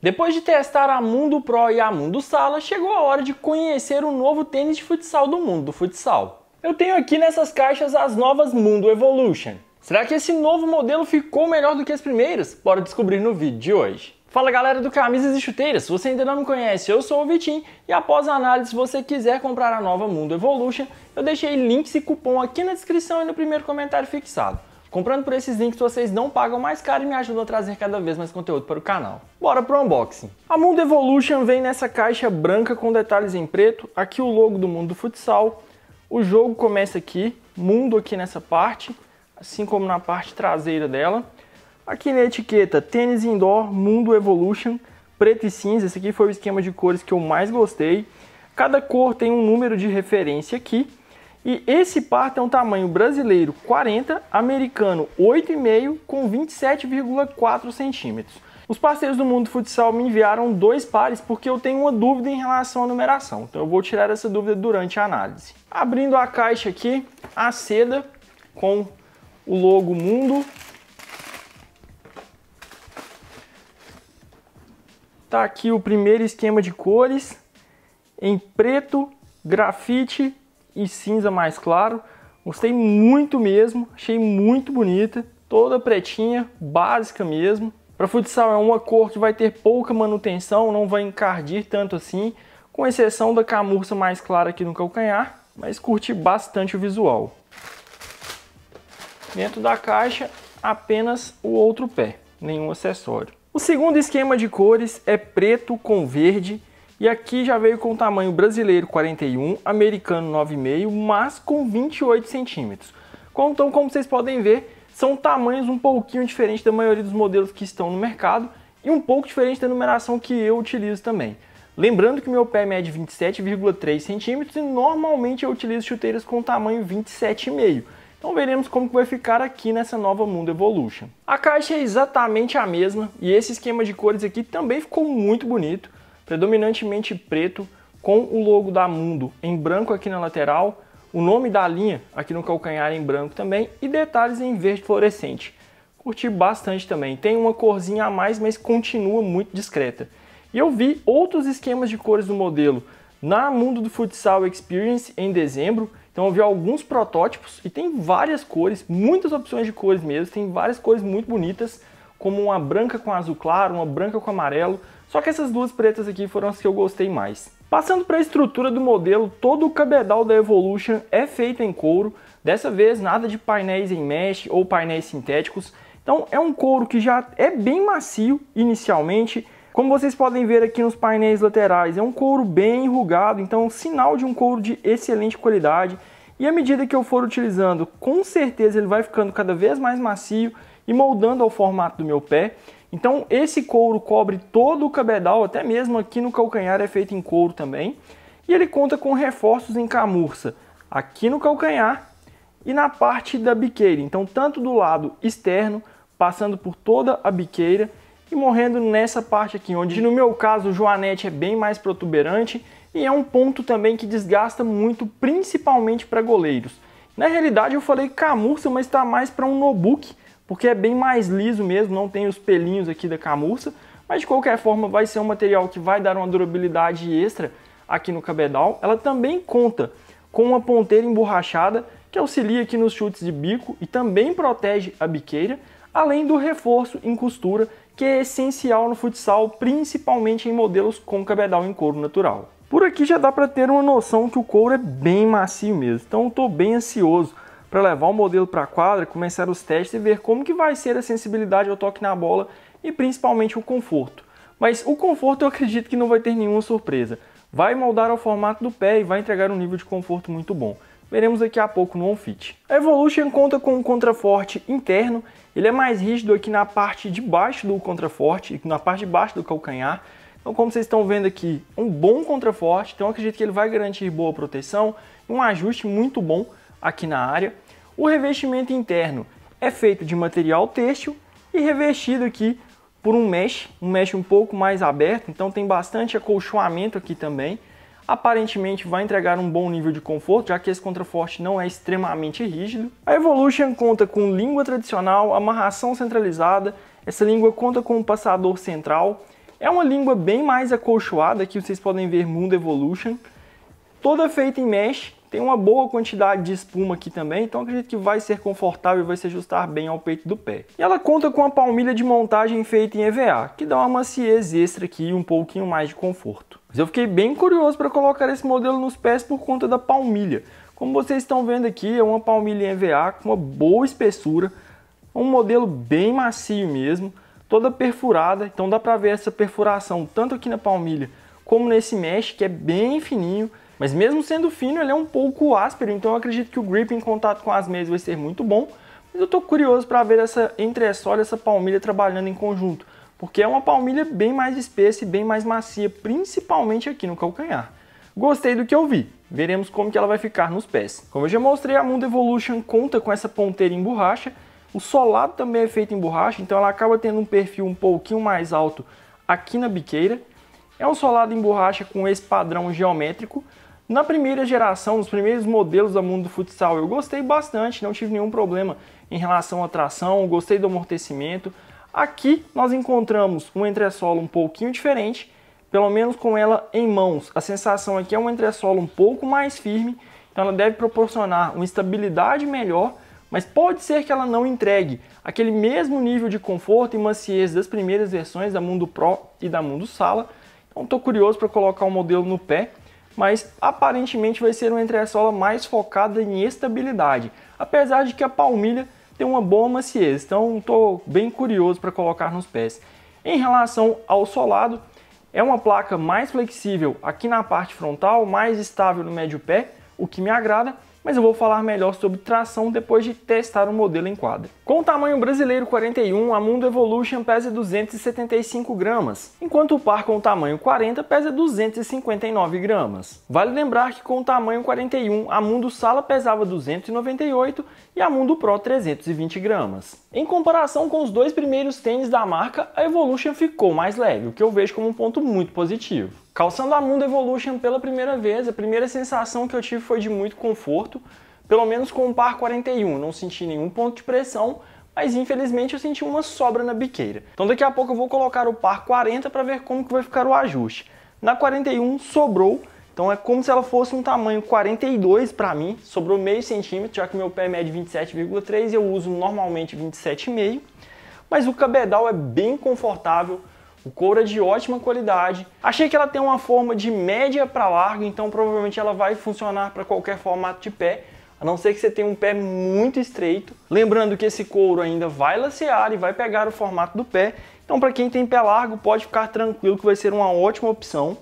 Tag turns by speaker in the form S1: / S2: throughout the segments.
S1: Depois de testar a Mundo Pro e a Mundo Sala, chegou a hora de conhecer o novo tênis de futsal do mundo do futsal. Eu tenho aqui nessas caixas as novas Mundo Evolution. Será que esse novo modelo ficou melhor do que as primeiras? Bora descobrir no vídeo de hoje. Fala galera do Camisas e Chuteiras, se você ainda não me conhece, eu sou o Vitim e após a análise, se você quiser comprar a nova Mundo Evolution, eu deixei links e cupom aqui na descrição e no primeiro comentário fixado. Comprando por esses links vocês não pagam mais caro e me ajudam a trazer cada vez mais conteúdo para o canal. Bora pro unboxing. A Mundo Evolution vem nessa caixa branca com detalhes em preto, aqui o logo do Mundo do Futsal. O jogo começa aqui, Mundo aqui nessa parte, assim como na parte traseira dela. Aqui na etiqueta, tênis indoor, Mundo Evolution, preto e cinza. Esse aqui foi o esquema de cores que eu mais gostei. Cada cor tem um número de referência aqui. E esse par tem um tamanho brasileiro 40, americano 8,5 com 27,4 centímetros. Os parceiros do Mundo Futsal me enviaram dois pares porque eu tenho uma dúvida em relação à numeração, então eu vou tirar essa dúvida durante a análise. Abrindo a caixa aqui, a seda com o logo Mundo. Tá aqui o primeiro esquema de cores em preto, grafite e cinza mais claro. Gostei muito mesmo, achei muito bonita, toda pretinha, básica mesmo. Para futsal é uma cor que vai ter pouca manutenção, não vai encardir tanto assim, com exceção da camurça mais clara aqui no calcanhar, mas curti bastante o visual. Dentro da caixa, apenas o outro pé, nenhum acessório. O segundo esquema de cores é preto com verde e aqui já veio com o tamanho brasileiro 41, americano 9,5, mas com 28 centímetros. Então, como vocês podem ver, são tamanhos um pouquinho diferentes da maioria dos modelos que estão no mercado e um pouco diferente da numeração que eu utilizo também. Lembrando que meu pé mede é 27,3 centímetros e normalmente eu utilizo chuteiras com tamanho 27,5. Então veremos como vai ficar aqui nessa nova Mundo Evolution. A caixa é exatamente a mesma e esse esquema de cores aqui também ficou muito bonito predominantemente preto, com o logo da Mundo em branco aqui na lateral, o nome da linha aqui no calcanhar em branco também e detalhes em verde fluorescente. Curti bastante também, tem uma corzinha a mais, mas continua muito discreta. E eu vi outros esquemas de cores do modelo na Mundo do Futsal Experience em dezembro, então eu vi alguns protótipos e tem várias cores, muitas opções de cores mesmo, tem várias cores muito bonitas, como uma branca com azul claro, uma branca com amarelo, só que essas duas pretas aqui foram as que eu gostei mais. Passando para a estrutura do modelo, todo o cabedal da Evolution é feito em couro, dessa vez nada de painéis em mesh ou painéis sintéticos, então é um couro que já é bem macio inicialmente, como vocês podem ver aqui nos painéis laterais, é um couro bem enrugado, então é sinal de um couro de excelente qualidade. E à medida que eu for utilizando, com certeza ele vai ficando cada vez mais macio e moldando ao formato do meu pé. Então esse couro cobre todo o cabedal, até mesmo aqui no calcanhar é feito em couro também. E ele conta com reforços em camurça aqui no calcanhar e na parte da biqueira. Então tanto do lado externo, passando por toda a biqueira e morrendo nessa parte aqui, onde no meu caso o joanete é bem mais protuberante e é um ponto também que desgasta muito, principalmente para goleiros. Na realidade eu falei camurça, mas está mais para um nobuque, porque é bem mais liso mesmo, não tem os pelinhos aqui da camurça, mas de qualquer forma vai ser um material que vai dar uma durabilidade extra aqui no cabedal. Ela também conta com uma ponteira emborrachada que auxilia aqui nos chutes de bico e também protege a biqueira, além do reforço em costura que é essencial no futsal, principalmente em modelos com cabedal em couro natural. Por aqui já dá para ter uma noção que o couro é bem macio mesmo, então estou bem ansioso para levar o modelo para a quadra, começar os testes e ver como que vai ser a sensibilidade ao toque na bola e principalmente o conforto. Mas o conforto eu acredito que não vai ter nenhuma surpresa. Vai moldar ao formato do pé e vai entregar um nível de conforto muito bom. Veremos daqui a pouco no on-fit. A Evolution conta com um contraforte interno, ele é mais rígido aqui na parte de baixo do contraforte, na parte de baixo do calcanhar. Então como vocês estão vendo aqui, um bom contraforte, então acredito que ele vai garantir boa proteção, um ajuste muito bom aqui na área. O revestimento interno é feito de material têxtil e revestido aqui por um mesh, um mesh um pouco mais aberto, então tem bastante acolchoamento aqui também. Aparentemente vai entregar um bom nível de conforto, já que esse contraforte não é extremamente rígido. A Evolution conta com língua tradicional, amarração centralizada, essa língua conta com um passador central. É uma língua bem mais acolchoada, que vocês podem ver Mundo Evolution, toda feita em mesh tem uma boa quantidade de espuma aqui também, então acredito que vai ser confortável e vai se ajustar bem ao peito do pé. E ela conta com a palmilha de montagem feita em EVA, que dá uma maciez extra aqui e um pouquinho mais de conforto. Mas eu fiquei bem curioso para colocar esse modelo nos pés por conta da palmilha. Como vocês estão vendo aqui, é uma palmilha em EVA com uma boa espessura, um modelo bem macio mesmo, toda perfurada, então dá para ver essa perfuração tanto aqui na palmilha como nesse mesh, que é bem fininho, mas mesmo sendo fino, ele é um pouco áspero, então eu acredito que o grip em contato com as meias vai ser muito bom. Mas eu estou curioso para ver essa entressola e essa palmilha trabalhando em conjunto, porque é uma palmilha bem mais espessa e bem mais macia, principalmente aqui no calcanhar. Gostei do que eu vi, veremos como que ela vai ficar nos pés. Como eu já mostrei, a Mundo Evolution conta com essa ponteira em borracha, o solado também é feito em borracha, então ela acaba tendo um perfil um pouquinho mais alto aqui na biqueira. É um solado em borracha com esse padrão geométrico, na primeira geração, nos primeiros modelos da mundo futsal, eu gostei bastante, não tive nenhum problema em relação à tração, gostei do amortecimento. Aqui nós encontramos um entressolo um pouquinho diferente, pelo menos com ela em mãos. A sensação aqui é um entressolo um pouco mais firme, então ela deve proporcionar uma estabilidade melhor, mas pode ser que ela não entregue aquele mesmo nível de conforto e maciez das primeiras versões da Mundo Pro e da Mundo Sala. Então estou curioso para colocar o um modelo no pé mas aparentemente vai ser uma entressola mais focada em estabilidade, apesar de que a palmilha tem uma boa maciez, então estou bem curioso para colocar nos pés. Em relação ao solado, é uma placa mais flexível aqui na parte frontal, mais estável no médio pé, o que me agrada, mas eu vou falar melhor sobre tração depois de testar o modelo em quadra. Com o tamanho brasileiro 41, a Mundo Evolution pesa 275 gramas, enquanto o par com o tamanho 40 pesa 259 gramas. Vale lembrar que com o tamanho 41, a Mundo Sala pesava 298 e a Mundo Pro 320 gramas. Em comparação com os dois primeiros tênis da marca, a Evolution ficou mais leve, o que eu vejo como um ponto muito positivo. Calçando a Mundo Evolution pela primeira vez, a primeira sensação que eu tive foi de muito conforto, pelo menos com o par 41, não senti nenhum ponto de pressão, mas infelizmente eu senti uma sobra na biqueira. Então daqui a pouco eu vou colocar o par 40 para ver como que vai ficar o ajuste. Na 41 sobrou, então é como se ela fosse um tamanho 42 para mim, sobrou meio centímetro, já que meu pé mede 27,3 e eu uso normalmente 27,5. Mas o cabedal é bem confortável, o couro é de ótima qualidade. Achei que ela tem uma forma de média para larga, então provavelmente ela vai funcionar para qualquer formato de pé, a não ser que você tenha um pé muito estreito. Lembrando que esse couro ainda vai lacear e vai pegar o formato do pé, então para quem tem pé largo pode ficar tranquilo que vai ser uma ótima opção.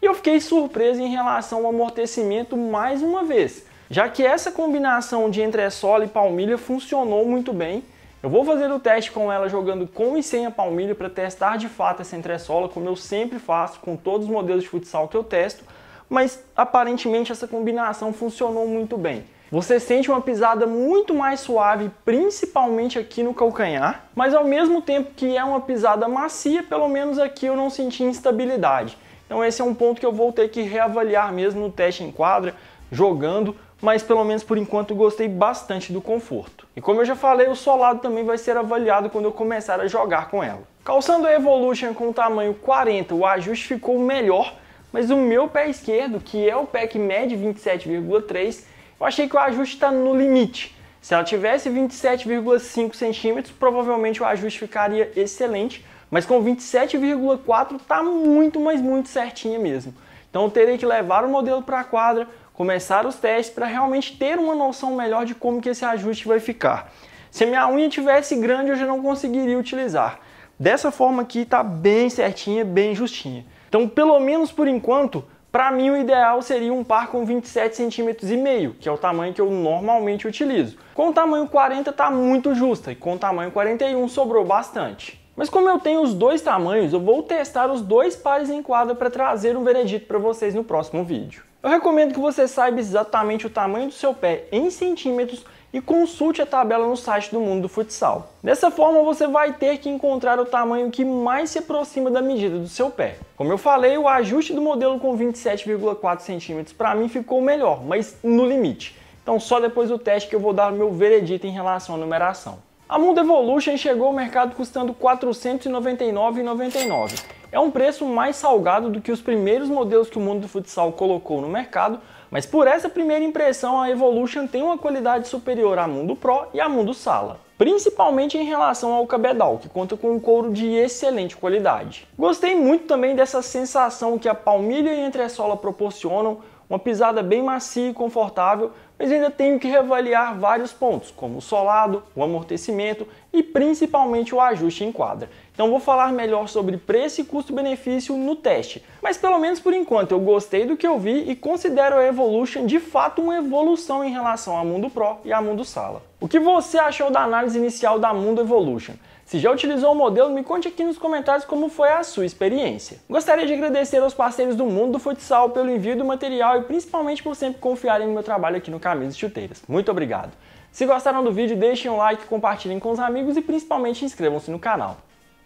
S1: E eu fiquei surpreso em relação ao amortecimento mais uma vez, já que essa combinação de entressola e palmilha funcionou muito bem eu vou fazer o teste com ela jogando com e sem a palmilha para testar de fato essa entressola, como eu sempre faço com todos os modelos de futsal que eu testo, mas aparentemente essa combinação funcionou muito bem. Você sente uma pisada muito mais suave, principalmente aqui no calcanhar, mas ao mesmo tempo que é uma pisada macia, pelo menos aqui eu não senti instabilidade. Então esse é um ponto que eu vou ter que reavaliar mesmo no teste em quadra, jogando, mas pelo menos por enquanto gostei bastante do conforto. E como eu já falei, o solado também vai ser avaliado quando eu começar a jogar com ela. Calçando a Evolution com o tamanho 40, o ajuste ficou melhor, mas o meu pé esquerdo, que é o pé que mede 27,3, eu achei que o ajuste está no limite. Se ela tivesse 27,5 centímetros, provavelmente o ajuste ficaria excelente, mas com 27,4 tá muito, mas muito certinha mesmo. Então terei que levar o modelo para a quadra, começar os testes para realmente ter uma noção melhor de como que esse ajuste vai ficar. Se minha unha tivesse grande, eu já não conseguiria utilizar. Dessa forma aqui está bem certinha, bem justinha. Então, pelo menos por enquanto, para mim o ideal seria um par com 27 centímetros e meio, que é o tamanho que eu normalmente utilizo. Com o tamanho 40 está muito justa e com o tamanho 41 sobrou bastante. Mas como eu tenho os dois tamanhos, eu vou testar os dois pares em quadra para trazer um veredito para vocês no próximo vídeo. Eu recomendo que você saiba exatamente o tamanho do seu pé em centímetros e consulte a tabela no site do Mundo do Futsal. Dessa forma, você vai ter que encontrar o tamanho que mais se aproxima da medida do seu pé. Como eu falei, o ajuste do modelo com 27,4 centímetros para mim ficou melhor, mas no limite. Então só depois do teste que eu vou dar o meu veredito em relação à numeração. A Mundo Evolution chegou ao mercado custando R$ 499,99. É um preço mais salgado do que os primeiros modelos que o mundo do futsal colocou no mercado, mas por essa primeira impressão a Evolution tem uma qualidade superior à Mundo Pro e à Mundo Sala principalmente em relação ao cabedal, que conta com um couro de excelente qualidade. Gostei muito também dessa sensação que a palmilha e a entressola proporcionam, uma pisada bem macia e confortável, mas ainda tenho que reavaliar vários pontos, como o solado, o amortecimento e principalmente o ajuste em quadra. Então vou falar melhor sobre preço e custo-benefício no teste, mas pelo menos por enquanto eu gostei do que eu vi e considero a Evolution de fato uma evolução em relação a Mundo Pro e a Mundo Sala. O que você achou da análise inicial da Mundo Evolution? Se já utilizou o modelo, me conte aqui nos comentários como foi a sua experiência. Gostaria de agradecer aos parceiros do Mundo do Futsal pelo envio do material e principalmente por sempre confiarem no meu trabalho aqui no canal camisas e chuteiras. Muito obrigado! Se gostaram do vídeo, deixem um like, compartilhem com os amigos e principalmente inscrevam-se no canal.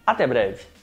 S1: Até breve!